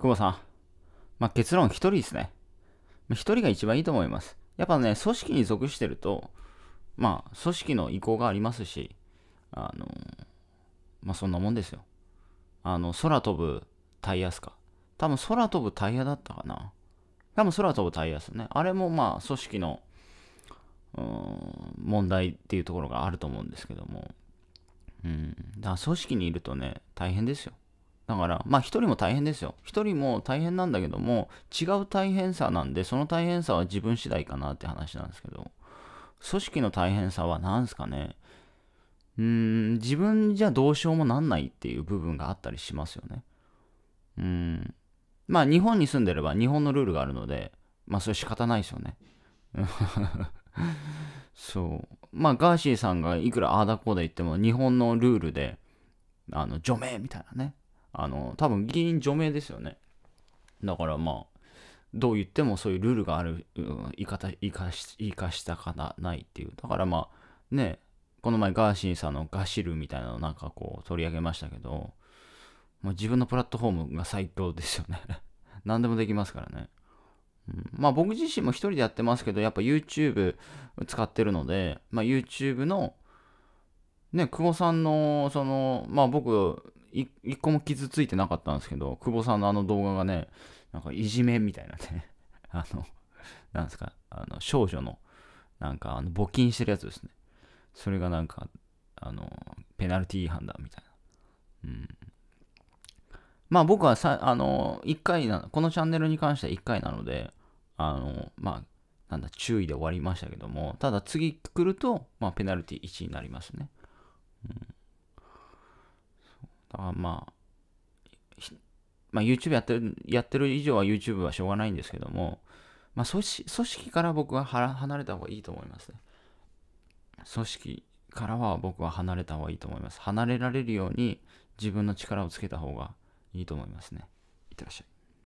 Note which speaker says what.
Speaker 1: 久保さん。まあ、結論一人ですね。一人が一番いいと思います。やっぱね、組織に属してると、まあ、組織の意向がありますし、あの、まあ、そんなもんですよ。あの、空飛ぶタイヤっすか。多分空飛ぶタイヤだったかな。多分空飛ぶタイヤっすね。あれもまあ、組織の、うん、問題っていうところがあると思うんですけども。うん。だから組織にいるとね、大変ですよ。だから、まあ一人も大変ですよ。一人も大変なんだけども、違う大変さなんで、その大変さは自分次第かなって話なんですけど、組織の大変さは何すかね。うーん、自分じゃどうしようもなんないっていう部分があったりしますよね。うん。まあ日本に住んでれば日本のルールがあるので、まあそれ仕方ないですよね。そう。まあガーシーさんがいくらああだこうだ言っても日本のルールで、あの、除名みたいなね。あの、多分議員除名ですよね。だからまあ、どう言ってもそういうルールがある、うん、言い方、言いかし、いかしたかなないっていう。だからまあ、ね、この前ガーシーさんのガシルみたいなのなんかこう取り上げましたけど、まあ、自分のプラットフォームが最強ですよね 何でもできますからね。うん、まあ僕自身も一人でやってますけど、やっぱ YouTube 使ってるので、まあ YouTube の、ね、久保さんの、その、まあ僕、一個も傷ついてなかったんですけど、久保さんのあの動画がね、なんかいじめみたいなね、あの、なんですか、あの少女の、なんかあの募金してるやつですね。それがなんか、あの、ペナルティー違反だ、みたいな。うん。まあ僕はさ、あの、1回な、このチャンネルに関しては1回なので、あの、まあ、なんだ、注意で終わりましたけども、ただ次来ると、まあ、ペナルティ1になりますね。まあ、まあ、YouTube やってる、やってる以上は YouTube はしょうがないんですけども、まあ、組織、組織から僕は離れた方がいいと思いますね。組織からは僕は離れた方がいいと思います。離れられるように自分の力をつけた方がいいと思いますね。いってらっしゃい。